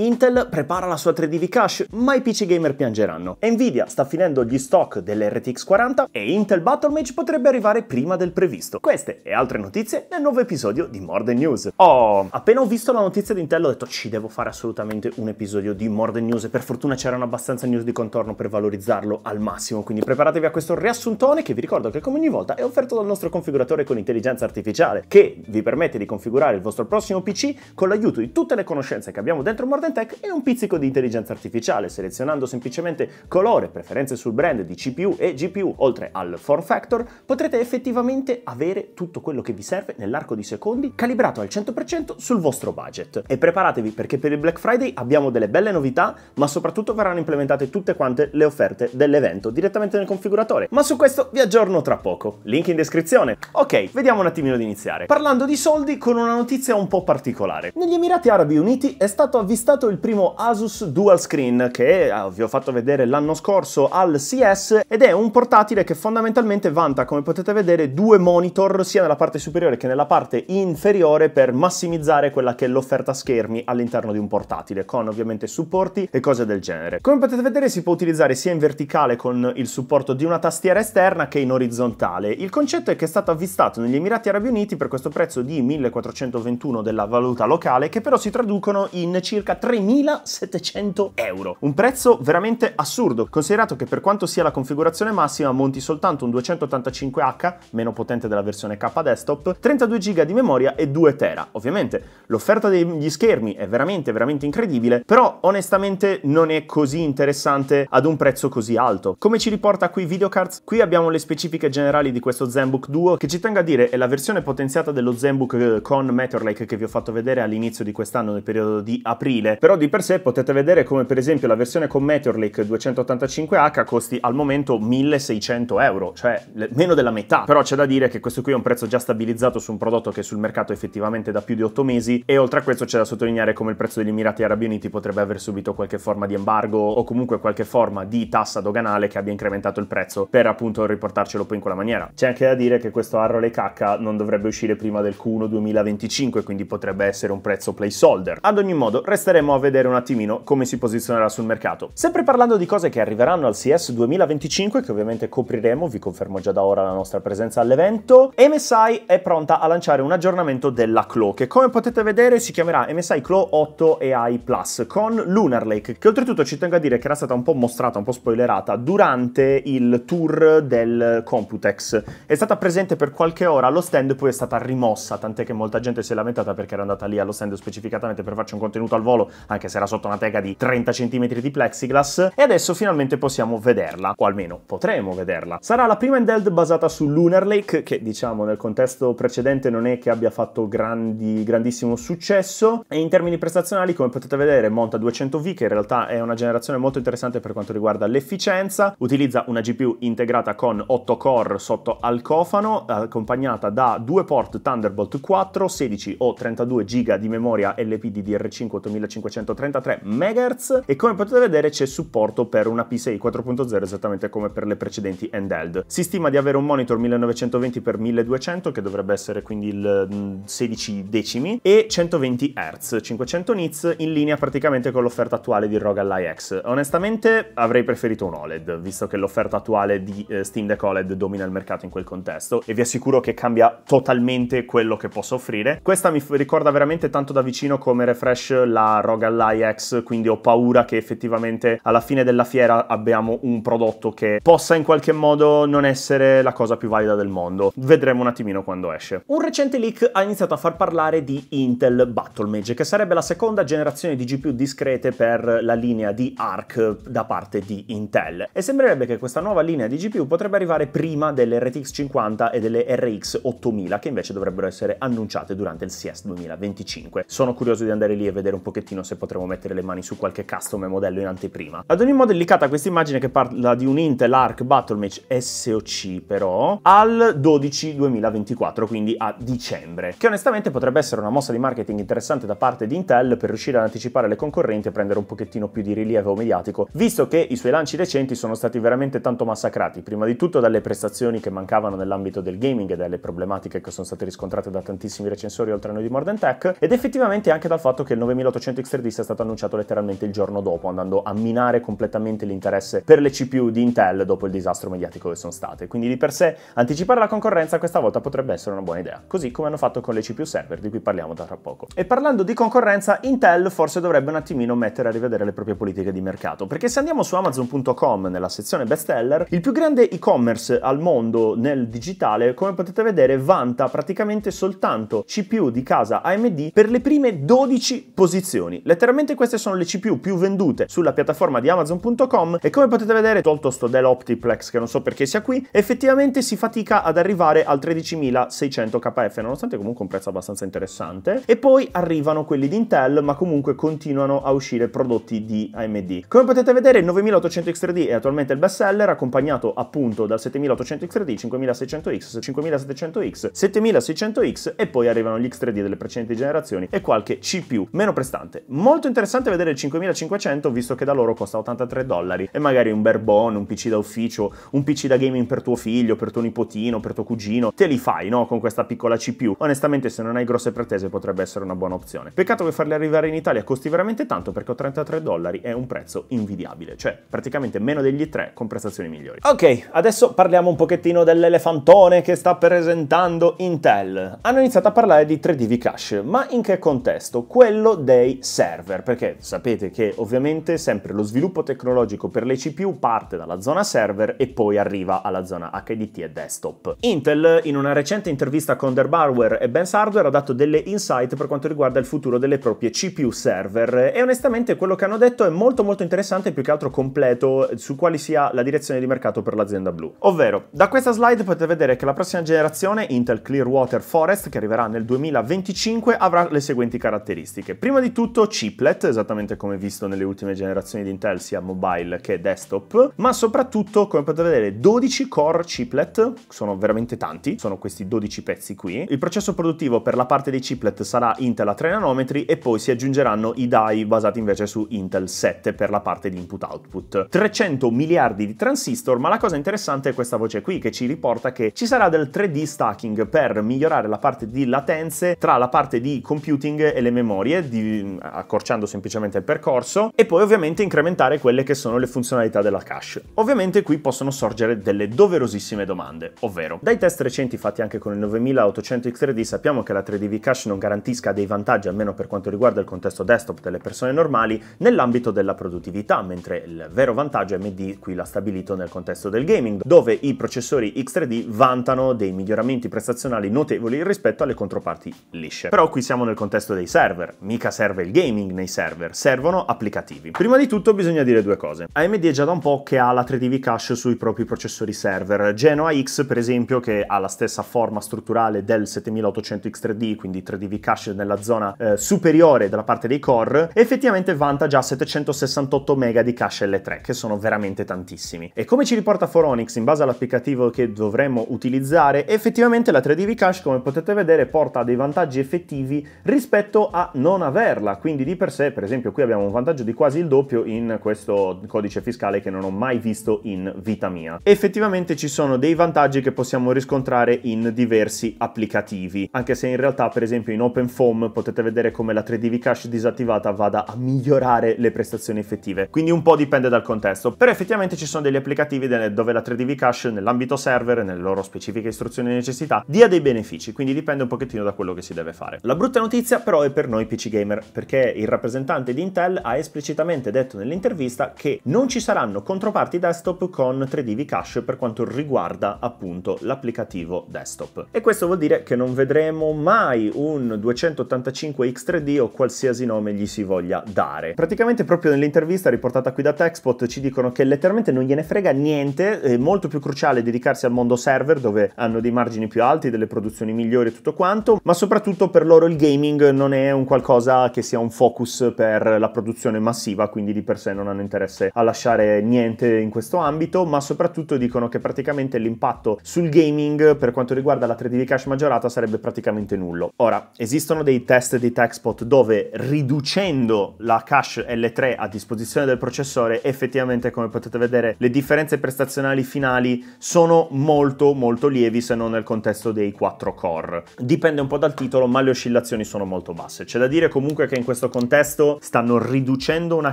Intel prepara la sua 3DV d Cache, ma i PC gamer piangeranno. Nvidia sta finendo gli stock dell'RTX 40 e Intel Battlemage potrebbe arrivare prima del previsto. Queste e altre notizie nel nuovo episodio di More Than News. Oh, appena ho visto la notizia di Intel ho detto ci devo fare assolutamente un episodio di More Than News e per fortuna c'erano abbastanza news di contorno per valorizzarlo al massimo, quindi preparatevi a questo riassuntone che vi ricordo che come ogni volta è offerto dal nostro configuratore con intelligenza artificiale che vi permette di configurare il vostro prossimo PC con l'aiuto di tutte le conoscenze che abbiamo dentro More Than development tech e un pizzico di intelligenza artificiale, selezionando semplicemente colore, preferenze sul brand di CPU e GPU, oltre al form factor, potrete effettivamente avere tutto quello che vi serve nell'arco di secondi, calibrato al 100% sul vostro budget. E preparatevi perché per il Black Friday abbiamo delle belle novità, ma soprattutto verranno implementate tutte quante le offerte dell'evento direttamente nel configuratore. Ma su questo vi aggiorno tra poco, link in descrizione. Ok, vediamo un attimino di iniziare. Parlando di soldi con una notizia un po' particolare. Negli Emirati Arabi Uniti è stato avvistato presentato il primo Asus Dual Screen che ah, vi ho fatto vedere l'anno scorso al CS ed è un portatile che fondamentalmente vanta come potete vedere due monitor sia nella parte superiore che nella parte inferiore per massimizzare quella che è l'offerta schermi all'interno di un portatile con ovviamente supporti e cose del genere. Come potete vedere si può utilizzare sia in verticale con il supporto di una tastiera esterna che in orizzontale. Il concetto è che è stato avvistato negli Emirati Arabi Uniti per questo prezzo di 1421 della valuta locale che però si traducono in circa 3 3.700 euro. Un prezzo veramente assurdo, considerato che per quanto sia la configurazione massima monti soltanto un 285H, meno potente della versione K desktop, 32 GB di memoria e 2 TB. Ovviamente l'offerta degli schermi è veramente veramente incredibile, però onestamente non è così interessante ad un prezzo così alto. Come ci riporta qui Videocards? Qui abbiamo le specifiche generali di questo ZenBook Duo, che ci tengo a dire è la versione potenziata dello ZenBook eh, con Meteor Lake che vi ho fatto vedere all'inizio di quest'anno nel periodo di aprile, però di per sé potete vedere come per esempio la versione con Meteor Lake 285H costi al momento 1600 euro, cioè meno della metà. Però c'è da dire che questo qui è un prezzo già stabilizzato su un prodotto che è sul mercato effettivamente da più di 8 mesi e oltre a questo c'è da sottolineare come il prezzo degli Emirati Arabi Uniti potrebbe aver subito qualche forma di embargo o comunque qualche forma di tassa doganale che abbia incrementato il prezzo per appunto riportarcelo poi in quella maniera. C'è anche da dire che questo Arrow Lake H non dovrebbe uscire prima del Q1 2025, quindi potrebbe essere un prezzo placeholder. Ad ogni modo resteremo andremo a vedere un attimino come si posizionerà sul mercato. Sempre parlando di cose che arriveranno al CS 2025, che ovviamente copriremo, vi confermo già da ora la nostra presenza all'evento, MSI è pronta a lanciare un aggiornamento della CLO, che come potete vedere si chiamerà MSI CLO 8 AI Plus, con Lunar Lake, che oltretutto ci tengo a dire che era stata un po' mostrata, un po' spoilerata, durante il tour del Computex. È stata presente per qualche ora allo stand, poi è stata rimossa, tant'è che molta gente si è lamentata perché era andata lì allo stand specificatamente per farci un contenuto al volo anche se era sotto una teca di 30 cm di plexiglass, e adesso finalmente possiamo vederla, o almeno potremo vederla. Sarà la prima handheld basata su Lunar Lake, che diciamo nel contesto precedente non è che abbia fatto grandi, grandissimo successo, e in termini prestazionali, come potete vedere, monta 200V, che in realtà è una generazione molto interessante per quanto riguarda l'efficienza, utilizza una GPU integrata con 8 core sotto al cofano, accompagnata da due port Thunderbolt 4, 16 o 32 GB di memoria LPDDR5 8500 533 MHz e come potete vedere c'è supporto per una PCI 4.0 esattamente come per le precedenti handheld. Si stima di avere un monitor 1920x1200 che dovrebbe essere quindi il 16 mm, decimi e 120 Hz, 500 nits in linea praticamente con l'offerta attuale di ROG Ally X. Onestamente avrei preferito un OLED visto che l'offerta attuale di eh, Steam Deck OLED domina il mercato in quel contesto e vi assicuro che cambia totalmente quello che posso offrire. Questa mi ricorda veramente tanto da vicino come refresh la arroga all'Ajax, quindi ho paura che effettivamente alla fine della fiera abbiamo un prodotto che possa in qualche modo non essere la cosa più valida del mondo. Vedremo un attimino quando esce. Un recente leak ha iniziato a far parlare di Intel Battle Mage, che sarebbe la seconda generazione di GPU discrete per la linea di ARC da parte di Intel. E sembrerebbe che questa nuova linea di GPU potrebbe arrivare prima delle RTX 50 e delle RX 8000, che invece dovrebbero essere annunciate durante il CS 2025. Sono curioso di andare lì e vedere un pochettino immagino se potremo mettere le mani su qualche custom e modello in anteprima. Ad ogni modo è indicata questa immagine che parla di un Intel Arc Battlematch SOC però al 12 2024, quindi a dicembre, che onestamente potrebbe essere una mossa di marketing interessante da parte di Intel per riuscire ad anticipare le concorrenti e prendere un pochettino più di rilievo mediatico, visto che i suoi lanci recenti sono stati veramente tanto massacrati, prima di tutto dalle prestazioni che mancavano nell'ambito del gaming e dalle problematiche che sono state riscontrate da tantissimi recensori oltre a noi di Modern Tech, ed effettivamente anche dal fatto che il 9800 x X3D stato annunciato letteralmente il giorno dopo, andando a minare completamente l'interesse per le CPU di Intel dopo il disastro mediatico che sono state. Quindi di per sé anticipare la concorrenza questa volta potrebbe essere una buona idea, così come hanno fatto con le CPU server, di cui parliamo da tra poco. E parlando di concorrenza, Intel forse dovrebbe un attimino mettere a rivedere le proprie politiche di mercato, perché se andiamo su Amazon.com nella sezione bestseller, il più grande e-commerce al mondo nel digitale, come potete vedere, vanta praticamente soltanto CPU di casa AMD per le prime 12 posizioni Letteralmente queste sono le CPU più vendute sulla piattaforma di Amazon.com e come potete vedere, tolto sto Dell Optiplex che non so perché sia qui, effettivamente si fatica ad arrivare al 13600 KF, nonostante comunque un prezzo abbastanza interessante. E poi arrivano quelli di Intel, ma comunque continuano a uscire prodotti di AMD. Come potete vedere, il 9800 X3D è attualmente il best seller, accompagnato appunto dal 7800 X3D, 5600X, 5700X, 7600X e poi arrivano gli X3D delle precedenti generazioni e qualche CPU meno prestante molto interessante vedere il 5500 visto che da loro costa 83 dollari e magari un berbone, un PC da ufficio, un PC da gaming per tuo figlio, per tuo nipotino, per tuo cugino, te li fai no? con questa piccola CPU. Onestamente se non hai grosse pretese potrebbe essere una buona opzione. Peccato che farli arrivare in Italia costi veramente tanto perché 83 dollari è un prezzo invidiabile, cioè praticamente meno degli 3 con prestazioni migliori. Ok, adesso parliamo un pochettino dell'elefantone che sta presentando Intel. Hanno iniziato a parlare di 3DV Cache, ma in che contesto? Quello dei server, perché sapete che ovviamente sempre lo sviluppo tecnologico per le CPU parte dalla zona server e poi arriva alla zona HDT e desktop. Intel in una recente intervista con Der Barware e Benz Hardware ha dato delle insight per quanto riguarda il futuro delle proprie CPU server e onestamente quello che hanno detto è molto molto interessante e più che altro completo su quale sia la direzione di mercato per l'azienda blu. Ovvero, da questa slide potete vedere che la prossima generazione Intel Clearwater Forest che arriverà nel 2025 avrà le seguenti caratteristiche. Prima di tutto sotto chiplet, esattamente come visto nelle ultime generazioni di Intel, sia mobile che desktop, ma soprattutto, come potete vedere, 12 core chiplet, sono veramente tanti, sono questi 12 pezzi qui. Il processo produttivo per la parte dei chiplet sarà Intel a 3 nanometri e poi si aggiungeranno i DAI basati invece su Intel 7 per la parte di input-output. 300 miliardi di transistor, ma la cosa interessante è questa voce qui che ci riporta che ci sarà del 3D stacking per migliorare la parte di latenze tra la parte di computing e le memorie, di accorciando semplicemente il percorso e poi ovviamente incrementare quelle che sono le funzionalità della cache. Ovviamente qui possono sorgere delle doverosissime domande, ovvero dai test recenti fatti anche con il 9800 X3D sappiamo che la 3DV cache non garantisca dei vantaggi almeno per quanto riguarda il contesto desktop delle persone normali nell'ambito della produttività, mentre il vero vantaggio AMD qui l'ha stabilito nel contesto del gaming, dove i processori X3D vantano dei miglioramenti prestazionali notevoli rispetto alle controparti lisce. Però qui siamo nel contesto dei server, mica serve il gaming gaming nei server, servono applicativi. Prima di tutto bisogna dire due cose. AMD è già da un po' che ha la 3DV cache sui propri processori server. Genoa X, per esempio, che ha la stessa forma strutturale del 7800X3D, quindi 3DV cache nella zona eh, superiore della parte dei core, effettivamente vanta già 768 MB di cache L3, che sono veramente tantissimi. E come ci riporta Foronix in base all'applicativo che dovremmo utilizzare, effettivamente la 3DV cache, come potete vedere, porta a dei vantaggi effettivi rispetto a non averla, quindi di per sé per esempio qui abbiamo un vantaggio di quasi il doppio in questo codice fiscale che non ho mai visto in vita mia. Effettivamente ci sono dei vantaggi che possiamo riscontrare in diversi applicativi, anche se in realtà per esempio in OpenFOAM potete vedere come la 3DV Cache disattivata vada a migliorare le prestazioni effettive, quindi un po' dipende dal contesto, però effettivamente ci sono degli applicativi dove la 3DV Cache nell'ambito server, nelle loro specifiche istruzioni e necessità, dia dei benefici, quindi dipende un pochettino da quello che si deve fare. La brutta notizia però è per noi PC Gamer, perché perché il rappresentante di Intel ha esplicitamente detto nell'intervista che non ci saranno controparti desktop con 3DV Cache per quanto riguarda appunto l'applicativo desktop. E questo vuol dire che non vedremo mai un 285X3D o qualsiasi nome gli si voglia dare. Praticamente proprio nell'intervista riportata qui da Texpot ci dicono che letteralmente non gliene frega niente, è molto più cruciale dedicarsi al mondo server dove hanno dei margini più alti, delle produzioni migliori e tutto quanto, ma soprattutto per loro il gaming non è un qualcosa che sia un un focus per la produzione massiva, quindi di per sé non hanno interesse a lasciare niente in questo ambito, ma soprattutto dicono che praticamente l'impatto sul gaming per quanto riguarda la 3 d cache maggiorata sarebbe praticamente nullo. Ora, esistono dei test di TechSpot dove riducendo la cache L3 a disposizione del processore, effettivamente come potete vedere le differenze prestazionali finali sono molto molto lievi se non nel contesto dei 4 core. Dipende un po' dal titolo, ma le oscillazioni sono molto basse. C'è da dire comunque che in questo questo contesto stanno riducendo una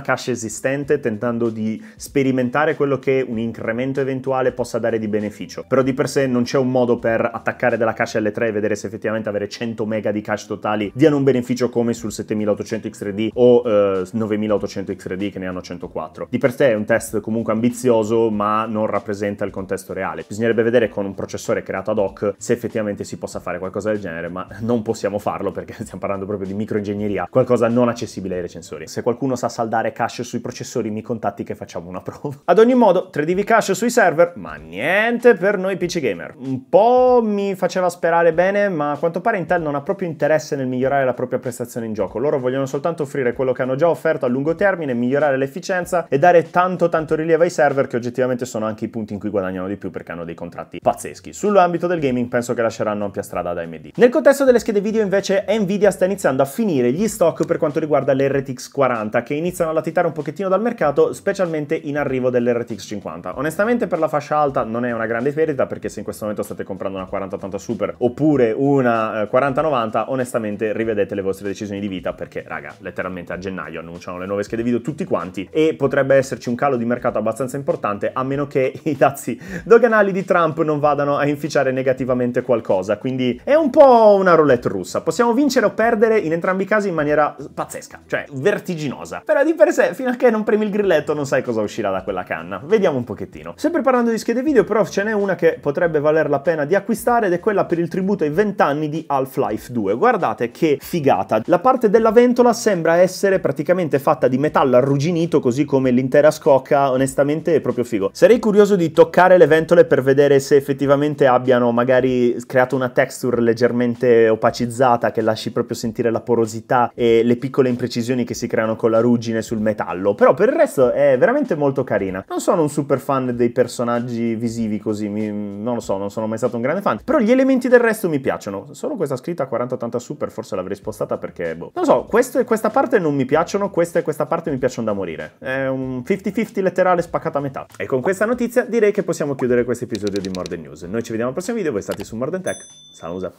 cache esistente tentando di sperimentare quello che un incremento eventuale possa dare di beneficio. Però di per sé non c'è un modo per attaccare della cache L3 e vedere se effettivamente avere 100 mega di cache totali diano un beneficio come sul 7800X3D o eh, 9800X3D che ne hanno 104. Di per sé è un test comunque ambizioso ma non rappresenta il contesto reale. Bisognerebbe vedere con un processore creato ad hoc se effettivamente si possa fare qualcosa del genere ma non possiamo farlo perché stiamo parlando proprio di microingegneria, qualcosa non accessibile ai recensori. Se qualcuno sa saldare cache sui processori mi contatti che facciamo una prova. Ad ogni modo, 3DV cache sui server, ma niente per noi PC gamer. Un po' mi faceva sperare bene, ma a quanto pare Intel non ha proprio interesse nel migliorare la propria prestazione in gioco. Loro vogliono soltanto offrire quello che hanno già offerto a lungo termine, migliorare l'efficienza e dare tanto tanto rilievo ai server che oggettivamente sono anche i punti in cui guadagnano di più perché hanno dei contratti pazzeschi. Sull'ambito del gaming penso che lasceranno ampia strada ad AMD. Nel contesto delle schede video invece Nvidia sta iniziando a finire gli stock per per quanto riguarda l'RTX 40 che iniziano a latitare un pochettino dal mercato specialmente in arrivo dell'RTX 50. Onestamente per la fascia alta non è una grande perdita perché se in questo momento state comprando una 4080 Super oppure una 4090 eh, onestamente rivedete le vostre decisioni di vita perché raga letteralmente a gennaio annunciano le nuove schede video tutti quanti e potrebbe esserci un calo di mercato abbastanza importante a meno che i dazi doganali di Trump non vadano a inficiare negativamente qualcosa quindi è un po' una roulette russa possiamo vincere o perdere in entrambi i casi in maniera pazzesca, cioè vertiginosa. Però di per sé, fino a che non premi il grilletto, non sai cosa uscirà da quella canna. Vediamo un pochettino. Sempre parlando di schede video, però ce n'è una che potrebbe valer la pena di acquistare ed è quella per il tributo ai 20 anni di Half-Life 2. Guardate che figata. La parte della ventola sembra essere praticamente fatta di metallo arrugginito, così come l'intera scocca, onestamente è proprio figo. Sarei curioso di toccare le ventole per vedere se effettivamente abbiano magari creato una texture leggermente opacizzata che lasci proprio sentire la porosità e le le piccole imprecisioni che si creano con la ruggine sul metallo, però per il resto è veramente molto carina. Non sono un super fan dei personaggi visivi così, mi, non lo so, non sono mai stato un grande fan, però gli elementi del resto mi piacciono. Solo questa scritta 4080 Super forse l'avrei spostata perché, boh, non so, questo e questa parte non mi piacciono, questa e questa parte mi piacciono da morire. È un 50-50 letterale spaccata a metà. E con questa notizia direi che possiamo chiudere questo episodio di Morden News. Noi ci vediamo al prossimo video, voi state su Morden Tech, salusa!